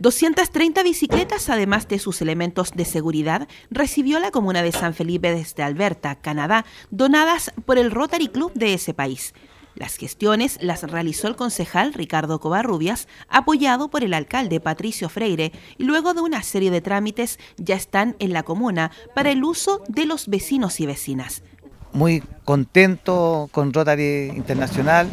230 bicicletas, además de sus elementos de seguridad, recibió la comuna de San Felipe desde Alberta, Canadá, donadas por el Rotary Club de ese país. Las gestiones las realizó el concejal Ricardo Covarrubias, apoyado por el alcalde Patricio Freire, y luego de una serie de trámites ya están en la comuna para el uso de los vecinos y vecinas. Muy contento con Rotary Internacional,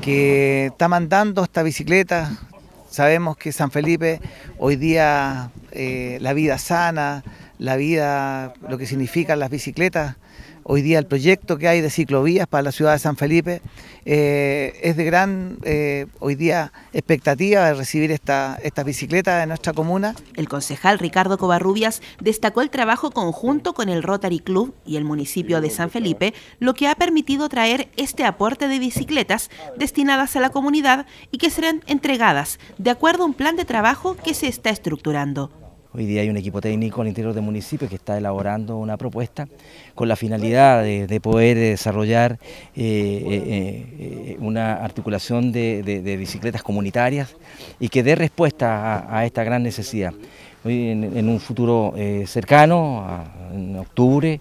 que está mandando esta bicicleta Sabemos que San Felipe hoy día eh, la vida sana, la vida, lo que significan las bicicletas. Hoy día el proyecto que hay de ciclovías para la ciudad de San Felipe eh, es de gran, eh, hoy día, expectativa de recibir estas bicicletas en nuestra comuna. El concejal Ricardo Covarrubias destacó el trabajo conjunto con el Rotary Club y el municipio de San Felipe, lo que ha permitido traer este aporte de bicicletas destinadas a la comunidad y que serán entregadas de acuerdo a un plan de trabajo que se está estructurando. Hoy día hay un equipo técnico al interior del municipio que está elaborando una propuesta con la finalidad de, poder desarrollar eh, eh, eh, una articulación de, bicicletas comunitarias y que dé respuesta a, esta gran necesidad. en, un futuro cercano, en octubre,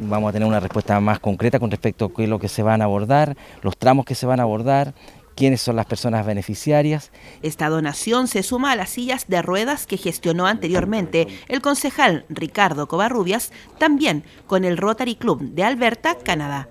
vamos a tener una respuesta más concreta con respecto a qué lo que se van a abordar, los tramos que se van a abordar quiénes son las personas beneficiarias. Esta donación se suma a las sillas de ruedas que gestionó anteriormente el concejal Ricardo Covarrubias, también con el Rotary Club de Alberta, Canadá.